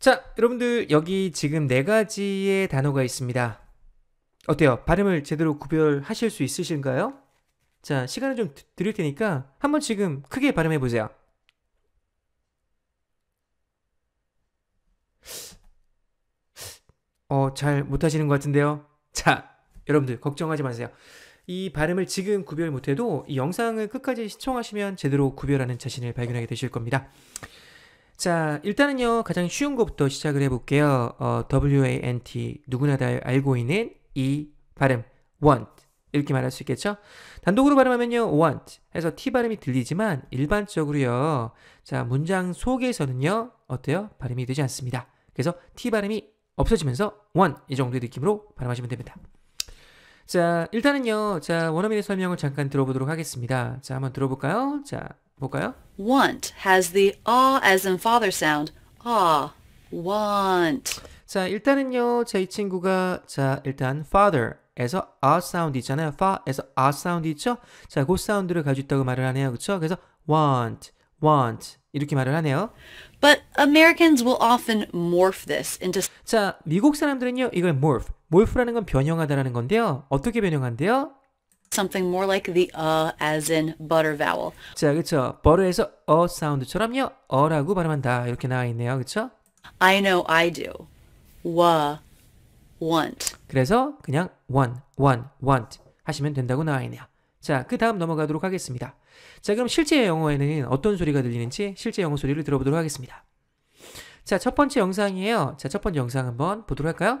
자, 여러분들 여기 지금 네 가지의 단어가 있습니다. 어때요? 발음을 제대로 구별하실 수 있으신가요? 자, 시간을 좀 드릴 테니까 한번 지금 크게 발음해 보세요. 어, 잘 못하시는 것 같은데요. 자, 여러분들 걱정하지 마세요. 이 발음을 지금 구별 못해도 이 영상을 끝까지 시청하시면 제대로 구별하는 자신을 발견하게 되실 겁니다. 자, 일단은요, 가장 쉬운 것부터 시작을 해볼게요. 어, W-A-N-T, 누구나 다 알고 있는 이 발음, want. 이렇게 말할 수 있겠죠? 단독으로 발음하면요, want 해서 t 발음이 들리지만 일반적으로요, 자, 문장 속에서는요, 어때요? 발음이 되지 않습니다. 그래서 t 발음이 없어지면서 want 이 정도의 느낌으로 발음하시면 됩니다. 자, 일단은요, 자, 원어민의 설명을 잠깐 들어보도록 하겠습니다. 자, 한번 들어볼까요? 자, 볼까요? want has the a ah as in father sound. a ah, want. 자, 일단은요. 제이 친구가 자, 일단 father 에서 a 사운드 있잖아요. f 에서 a 사운드 있죠? 자, 그 사운드를 가지고 있다고 말을 하네요. 그렇죠? 그래서 want, want 이렇게 말을 하네요. But Americans will often morph this into 자, 미국 사람들은요. 이걸 morph, morph라는 건 변형하다라는 건데요. 어떻게 변형한대요? something more like the uh as in butter vowel. 자, 그렇죠. b u 에서어 사운드처럼요. 어라고 발음한다. 이렇게 나와 있네요. 그렇죠? I know I do. wa want. 그래서 그냥 one, one, want 하시면 된다고 나와 있네요. 자, 그 다음 넘어가도록 하겠습니다. 자, 그럼 실제 영어에는 어떤 소리가 들리는지 실제 영어 소리를 들어보도록 하겠습니다. 자, 첫 번째 영상이에요. 자, 첫 번째 영상 한번 보도록 할까요?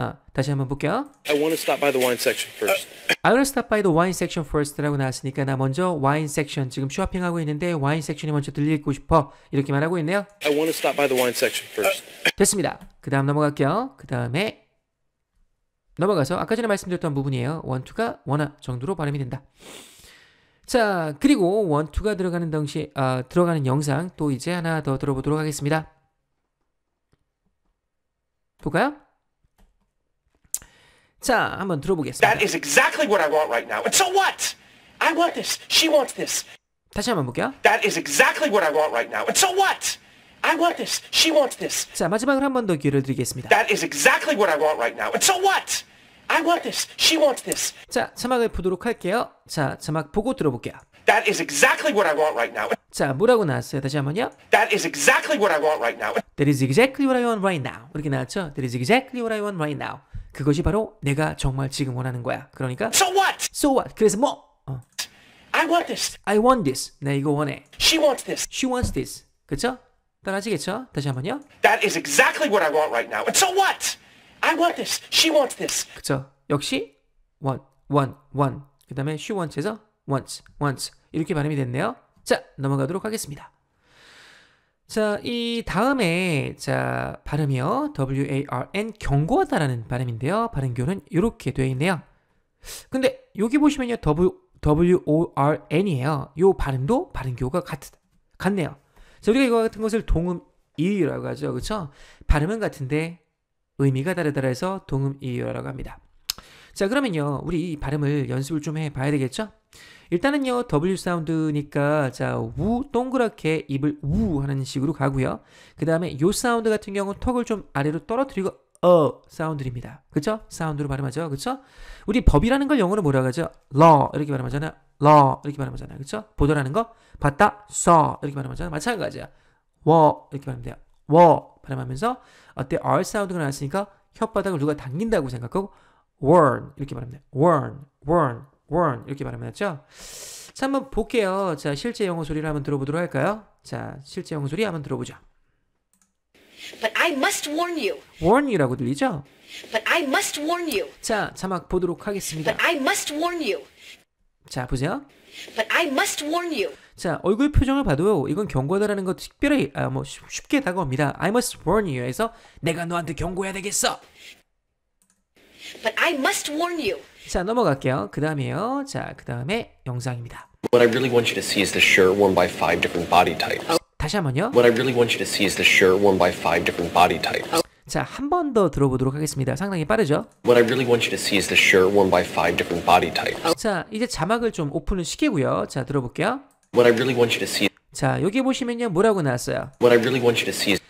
아, 다시 한번 볼게요. I want to stop by the wine section first. I want to stop by the wine section first라고 나왔으니까 나 먼저 와인 섹션 지금 쇼핑하고 있는데 와인 섹션이 먼저 들리고 싶어 이렇게 말하고 있네요. I want to stop by the wine section first. 됐습니다. 그다음 넘어갈게요. 그다음에 넘어가서 아까 전에 말씀드렸던 부분이에요. 원투가 원화 정도로 발음이 된다. 자, 그리고 원투가 들어가는 당시 아, 들어가는 영상 또 이제 하나 더 들어보도록 하겠습니다. 볼까요? 자, 한번 들어보겠습니다. That is exactly what I want right now. And so what? I want this. She wants this. 다시 한번 볼게요. That is exactly what I want right now. And so what? I want this. She wants this. 자, 마지막으로 한번더 기회를 드리겠습니다. That is exactly what I want right now. And so what? I want this. She wants this. 자, 자막을 보도록 할게요. 자, 자막 보고 들어볼게요. That is exactly what I want right now. 자, 뭐라고 나왔어요? 다시 한번요. That is exactly what I want right now. That is exactly what I want right now. 이렇게 나왔죠? That is exactly what I want right now. 그것이 바로 내가 정말 지금 원하는 거야. 그러니까 So what? So what? 그래서 뭐? 어. I want this. I want this. 나 이거 원해. She wants this. She wants this. 그쵸? 따라하시겠죠? 다시 한번요. That is exactly what I want right now. And so what? I want this. She wants this. 그쵸? 역시 want, want, want. 그 다음에 she wants에서 wants, wants 이렇게 발음이 됐네요. 자, 넘어가도록 하겠습니다. 자, 이 다음에 자 발음이요. WARN 경고하다라는 발음인데요. 발음 교는 이렇게 되어 있네요. 근데 여기 보시면요. W, o r n 이에요요 발음도 발음 교가 같, 같네요. 자, 우리가 이거 같은 것을 동음 이유라고 하죠. 그렇죠? 발음은 같은데 의미가 다르다라 해서 동음 이유라고 합니다. 자, 그러면요. 우리 이 발음을 연습을 좀 해 봐야 되겠죠? 일단은요 W 사운드니까 자 우 동그랗게 입을 우 하는 식으로 가고요. 그 다음에 요 사운드 같은 경우 턱을 좀 아래로 떨어뜨리고 어 사운드입니다. 그쵸? 사운드로 발음하죠. 그쵸? 우리 법이라는 걸 영어로 뭐라고 하죠? law 이렇게 발음하잖아요. law 이렇게 발음하잖아요. 그쵸? 보도라는거 봤다, saw 이렇게 발음하잖아요. 마찬가지야. war 이렇게 발음돼요. war 발음하면서 어때? r 사운드가 나왔으니까 혓바닥을 누가 당긴다고 생각하고 warn 이렇게 발음돼요. warn, warn worn 이렇게 발음했죠. 자, 한번 볼게요. 자, 실제 영어 소리를 한번 들어보도록 할까요? 자, 실제 영어 소리 한번 들어보죠. But I must warn you. warn you라고 들리죠? But I must warn you. 자, 자막 보도록 하겠습니다. But I must warn you. 자, 보세요. But I must warn you. 자, 얼굴 표정을 봐도 이건 경고다라는 것 특별히 아, 뭐 쉽게 다가옵니다. I must warn you에서 내가 너한테 경고해야 되겠어. But I must warn you. 자 넘어갈게요. 그 다음이에요. 자 그 다음에 영상입니다. What I really want you to see is the shirt worn by five different body types. 다시 한번요. What I really want you to see is the shirt worn by five different body types. 자, 한 번 더 들어보도록 하겠습니다. 상당히 빠르죠? What I really want you to see is the shirt worn by five different body types. 자, 이제 자막을 좀 오픈을 시키고요. 자, 들어볼게요. What I really want you to see. 자, 여기 보시면요. 뭐라고 나왔어요? What I really want you to see is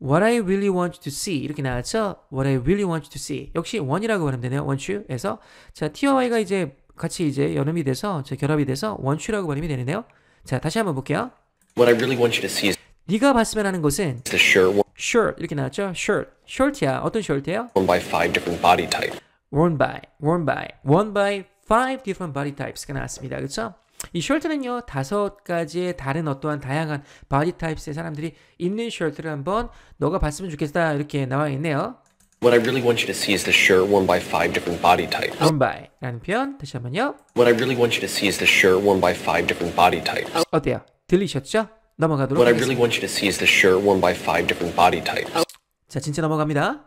What I really want to see 이렇게 나왔죠? What I really want to see 역시 원이라고 발음 되네요. want you에서 자 T와 Y가 이제 같이 이제 연음이 돼서 자, 결합이 돼서 want you라고 발음이 되네요. 자 다시 한번 볼게요. What I really want you to see is 네가 봤으면 하는 것은 the shirt shirt 이렇게 나왔죠? shirt shirt야 어떤 shirt예요? Worn by five different body types. Worn by worn by worn by five different body types가 나왔습니다. 그렇죠? 이 숄트는요 다섯 가지의 다른 어떠한 다양한 바디 타입스의 사람들이 입는 숄트를 한번 너가 봤으면 좋겠다 이렇게 나와 있네요. What I really want you to see is the shirt worn by five different body types. worn by라는 표현 다시 한번요. What I really want you to see is the shirt worn by five different body types. 어때요? 들리셨죠? 넘어가도록 What 하겠습니다. I really want you to see is the shirt worn by five different body types. 자, 진짜 넘어갑니다.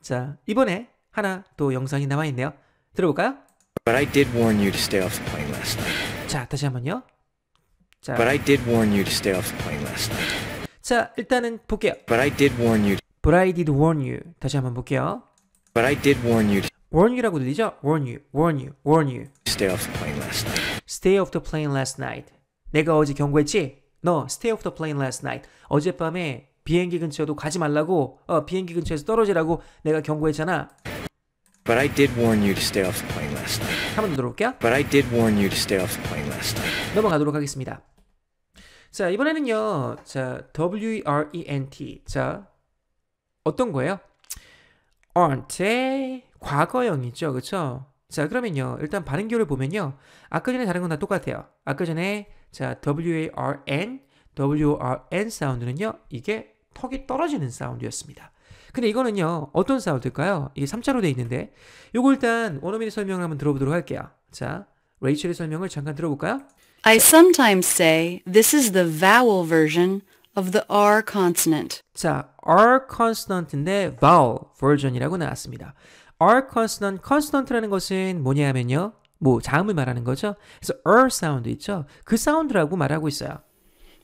자, 이번에 하나 또 영상이 남아 있네요. 들어볼까요? But I did warn you to stay off the plane last night. 자, 다시 한번요. 자. But I did warn you to stay off the plane last night. 자, 일단은 볼게요. But I did warn you. But I did warn you. 다시 한번 볼게요. But I did warn you. warn you라고 들리죠? warn you, warn you, warn you. Stay off the plane last night. Stay off the plane last night. 내가 어제 경고했지? 너 no, stay off the plane last night. 어젯밤에 비행기 근처도 가지 말라고. 어, 비행기 근처에서 떨어지라고 내가 경고했잖아. But I did warn you to stay off the plane. 한번 들어볼게요. But I did warn you to stay off the plane last night. 넘어가도록 하겠습니다. 자 이번에는요. 자 W e R E N T 자 어떤 거예요? aren't의 과거형이죠, 그렇죠? 자 그러면요. 일단 발음교를 보면요. 아까 전에 다른 건 다 똑같아요. 아까 전에 자 W A e R N W e R N 사운드는요. 이게 턱이 떨어지는 사운드였습니다. 근데 이거는요, 어떤 사운드일까요? 이게 3자로 돼 있는데, 요거 일단 원어민의 설명을 한번 들어보도록 할게요. 자, 레이첼의 설명을 잠깐 들어볼까요? I sometimes say this is the vowel version of the R consonant. 자, R consonant인데 vowel version이라고 나왔습니다. R consonant, consonant라는 것은 뭐냐 하면요. 뭐 자음을 말하는 거죠. 그래서 R 사운드 있죠. 그 사운드라고 말하고 있어요.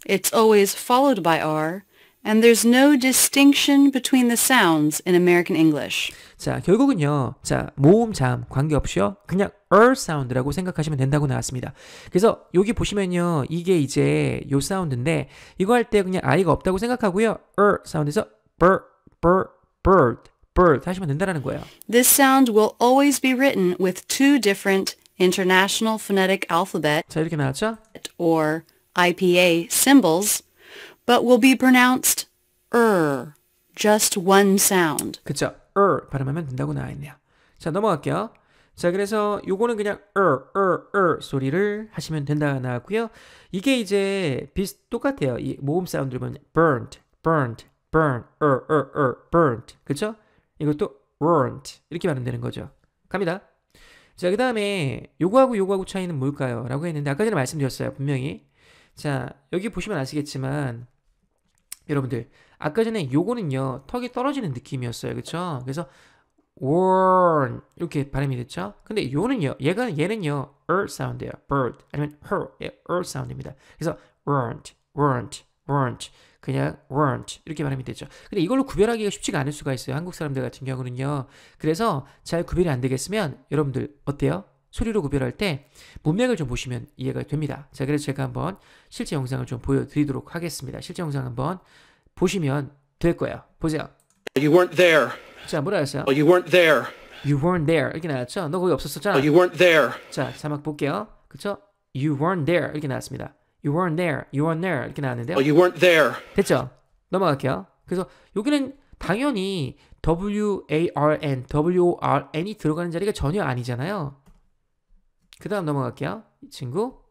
It's always followed by R. And there's no distinction between the sounds in American English. 자, 결국은요. 자, 모음, 자음 관계없이요. 그냥 r er 사운드라고 생각하시면 된다고 나왔습니다. 그래서 여기 보시면요. 이게 이제 요 사운드인데 이거 할 때 그냥 아이가 없다고 생각하고요. r er 사운드에서 bird, bird, bird, bird 하시면 된다라는 거예요. This sound will always be written with two different international phonetic alphabet. 자, 이렇게 나왔죠? or IPA symbols. but will be pronounced er, just one sound. 그쵸, er 발음하면 된다고 나와있네요. 자, 넘어갈게요. 자, 그래서 요거는 그냥 er, er, er 소리를 하시면 된다 나왔고요. 이게 이제 비슷 똑같아요. 이 모음 사운드를 보면 burnt, burnt, burn, er, er, er, burnt. 그쵸? 이것도 burnt 이렇게 발음되는 거죠. 갑니다. 자, 그 다음에 요거하고 요거하고 차이는 뭘까요? 라고 했는데 아까 전에 말씀드렸어요. 분명히. 자, 여기 보시면 아시겠지만 여러분들 아까 전에 요거는요 턱이 떨어지는 느낌이었어요 그쵸 그래서 worn 이렇게 발음이 됐죠 근데 요는요 얘가 얘는요 er 사운드예요 bird 아니면 her 예, er 사운드입니다 그래서 weren't weren't weren't 그냥 weren't 이렇게 발음이 되죠. 근데 이걸로 구별하기가 쉽지가 않을 수가 있어요. 한국 사람들 같은 경우는요. 그래서 잘 구별이 안 되겠으면 여러분들 어때요? 소리로 구별할 때 문맥을 좀 보시면 이해가 됩니다. 자, 그래서 제가 한번 실제 영상을 좀 보여드리도록 하겠습니다. 실제 영상 한번 보시면 될 거예요. 보세요. You weren't there. 자, 뭐라 했어요? Oh, you weren't there. You weren't there. 이렇게 나왔죠? 너 거기 없었었잖아. Oh, you weren't there. 자, 자막 볼게요. 그쵸? You weren't there. 이렇게 나왔습니다. You weren't there. You weren't there. 이렇게 나왔는데요. Oh, you weren't there. 됐죠? 넘어갈게요. 그래서 여기는 당연히 W A R N, W O R N이 들어가는 자리가 전혀 아니잖아요. 그 다음 넘어갈게요. 이 친구.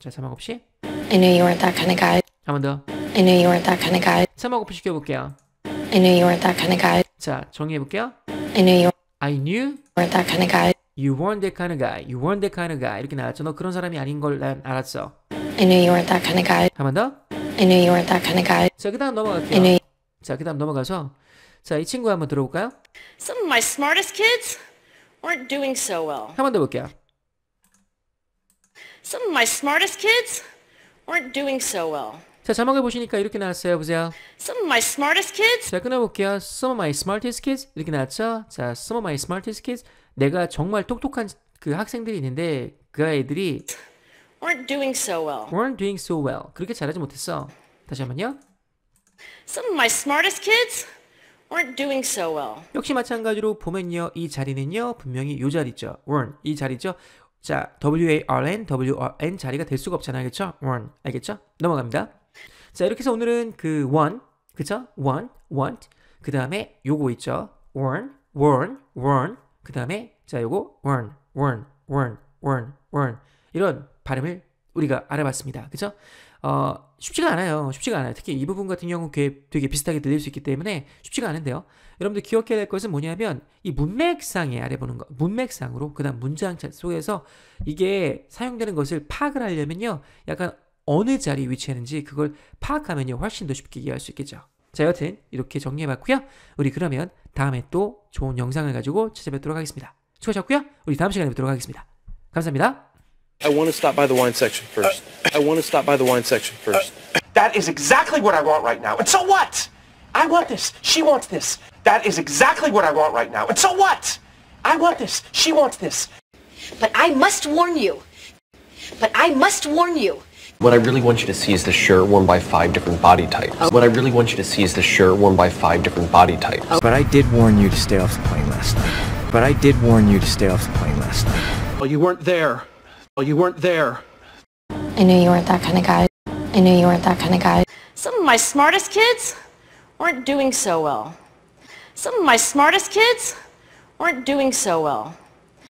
자, 자막 없이. I knew you weren't that kind of guy. 한번 더. I knew you weren't that kind of guy. 자막 없이 시켜볼게요. I knew you weren't that kind of guy. 자, 정리해볼게요. I knew you. I knew. weren't that kind of guy. You weren't that kind of guy. You weren't that kind of guy. 이렇게 나왔죠. 너 그런 사람이 아닌 걸 난 알았어. I knew you weren't that kind of guy. 한번 더. I knew you weren't that kind of guy. 자, 그 다음 넘어갈게요. I knew. 자, 그 다음 넘어가서 자, 이 친구 한번 들어볼까요? Some of my smartest kids weren't doing so well. 한번더 볼게요. Some of my smartest kids weren't doing so well. 자 자막을 보시니까 이렇게 나왔어요. 보세요. Some of my smartest kids. 자 끊어볼게요. Some of my smartest kids 이렇게 나왔죠. 자 Some of my smartest kids 내가 정말 똑똑한 그 학생들이 있는데 그 아이들이 weren't doing so well. weren't doing so well. 그렇게 잘하지 못했어. 다시 한번요. Some of my smartest kids weren't doing so well. 역시 마찬가지로 보면요. 이 자리는요. 분명히 요 자리죠. weren't 이 자리죠. 자, WARN, WRN a 자리가 될 수가 없잖아요. 그렇죠? o n 알겠죠? 넘어갑니다. 자, 이렇게 해서 오늘은 그 one, 그쵸 one, want. 그다음에 요거 있죠. warn, warn, warn. 그다음에 자, 요거 warn, warn, warn, warn, warn. 이런 발음을 우리가 알아봤습니다. 그렇죠? 어, 쉽지가 않아요. 쉽지가 않아요. 특히 이 부분 같은 경우는 되게 비슷하게 들릴 수 있기 때문에 쉽지가 않은데요. 여러분들 기억해야 될 것은 뭐냐면 이 문맥상에 알아보는 거, 문맥상으로 그다음 문장 속에서 이게 사용되는 것을 파악을 하려면요, 약간 어느 자리에 위치하는지 그걸 파악하면요 훨씬 더 쉽게 이해할 수 있겠죠. 자, 여튼 이렇게 정리해봤고요. 우리 그러면 다음에 또 좋은 영상을 가지고 찾아뵙도록 하겠습니다. 수고하셨고요. 우리 다음 시간에 뵙도록 하겠습니다. 감사합니다. I want to stop by the wine section first. Uh, I want to stop by the wine section first. Uh, that is exactly what I want right now. And so what? I want this. She wants this. That is exactly what I want right now. And so what? I want this. She wants this. But I must warn you. But I must warn you. What I really want you to see is the shirt worn by five different body types. Oh. What I really want you to see is the shirt worn by five different body types. Oh. But I did warn you to stay off the plane last night. But I did warn you to stay off the plane last night. Well, you weren't there. You weren't there. I knew you weren't that kind of guy. I knew you weren't that kind of guy. Some of my smartest kids weren't doing so well. Some of my smartest kids weren't doing so well.